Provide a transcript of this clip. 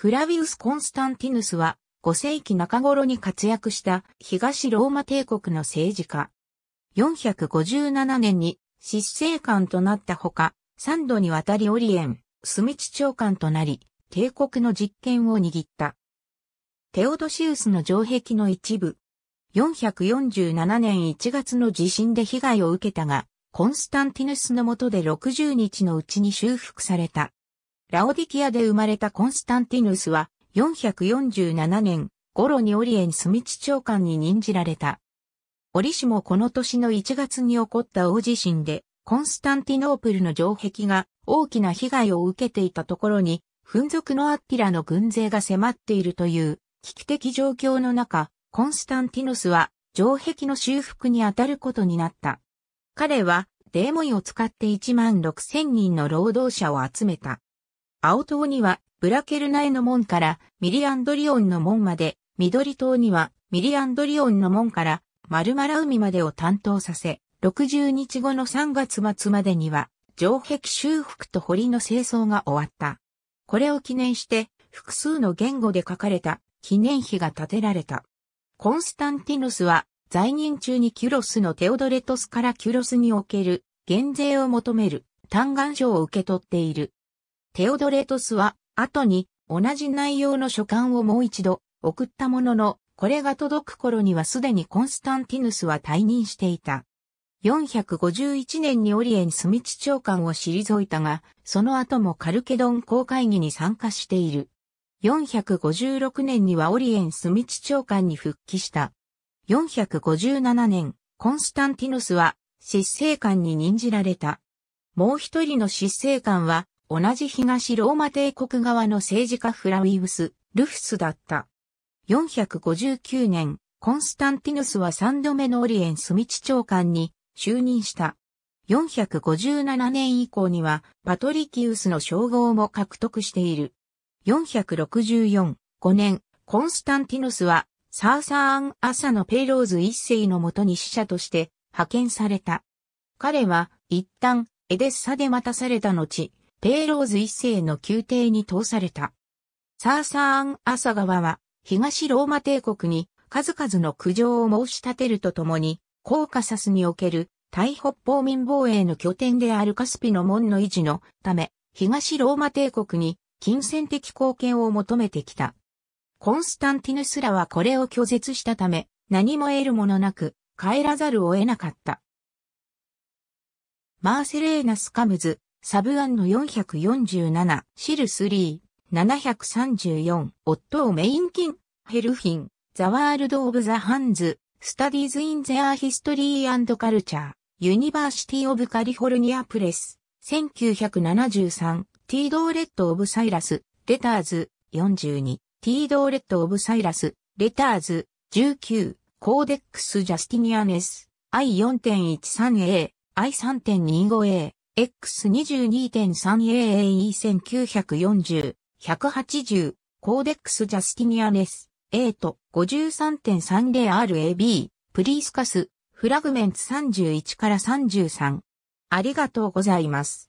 フラビウス・コンスタンティヌスは5世紀中頃に活躍した東ローマ帝国の政治家。457年に執政官となったほか、3度にわたりオリエン、スミチ長官となり、帝国の実権を握った。テオドシウスの城壁の一部。447年1月の地震で被害を受けたが、コンスタンティヌスの下で60日のうちに修復された。ラオディキアで生まれたコンスタンティヌスは、447年頃にオリエンスミチ長官に任じられた。オリシもこの年の1月に起こった大地震で、コンスタンティノープルの城壁が大きな被害を受けていたところに、紛族のアッティラの軍勢が迫っているという危機的状況の中、コンスタンティノスは城壁の修復に当たることになった。彼はデーモイを使って1万6千人の労働者を集めた。青塔には、ブラケルナエの門からミリアンドリオンの門まで、緑塔にはミリアンドリオンの門からマルマラ海までを担当させ、60日後の3月末までには、城壁修復と堀の清掃が終わった。これを記念して、複数の言語で書かれた記念碑が建てられた。コンスタンティノスは、在任中にキュロスのテオドレトスからキュロスにおける減税を求める嘆願書を受け取っている。テオドレトスは、後に同じ内容の書簡をもう一度送ったものの、これが届く頃にはすでにコンスタンティヌスは退任していた。451年にオリエンスミチ長官を退いたが、その後もカルケドン公会議に参加している。456年にはオリエンスミチ長官に復帰した。457年、コンスタンティヌスは執政官に任じられた。もう一人の執政官は同じ東ローマ帝国側の政治家フラウィウス、ルフスだった。459年、コンスタンティヌスは3度目のオリエンス道長官に就任した。457年以降にはパトリキウスの称号も獲得している。464、5年、コンスタンティヌスはサーサーン・アサのペイローズ一世のもとに使者として派遣された。彼は一旦エデッサで待たされた後、ペイローズ一世の宮廷に通された。サーサーン・アサガワは、東ローマ帝国に数々の苦情を申し立てるとともに、コーカサスにおける大北方民防衛の拠点であるカスピの門の維持のため、東ローマ帝国に金銭的貢献を求めてきた。コンスタンティヌスらはこれを拒絶したため、何も得るものなく、帰らざるを得なかった。マーセレーナス・カムズ、サブアンの447、シル3、734、オットーメインキン、ヘルフィン、ザワールド・オブ・ザ・ハンズ、スタディーズ・イン・ゼア・ヒストリー・カルチャー、ユニバーシティ・オブ・カリフォルニア・プレス、1973、ティードーレット・オブ・サイラス、レターズ、42、ティードーレット・オブ・サイラス、レターズ、19、コーデックス・ジャスティニアネス、I4.13A、I3.25A、X22.3AAE1940、180、コーデックスジャスティニアネス、エイト、53.30RAB、プリースカス、フラグメンツ31から33。ありがとうございます。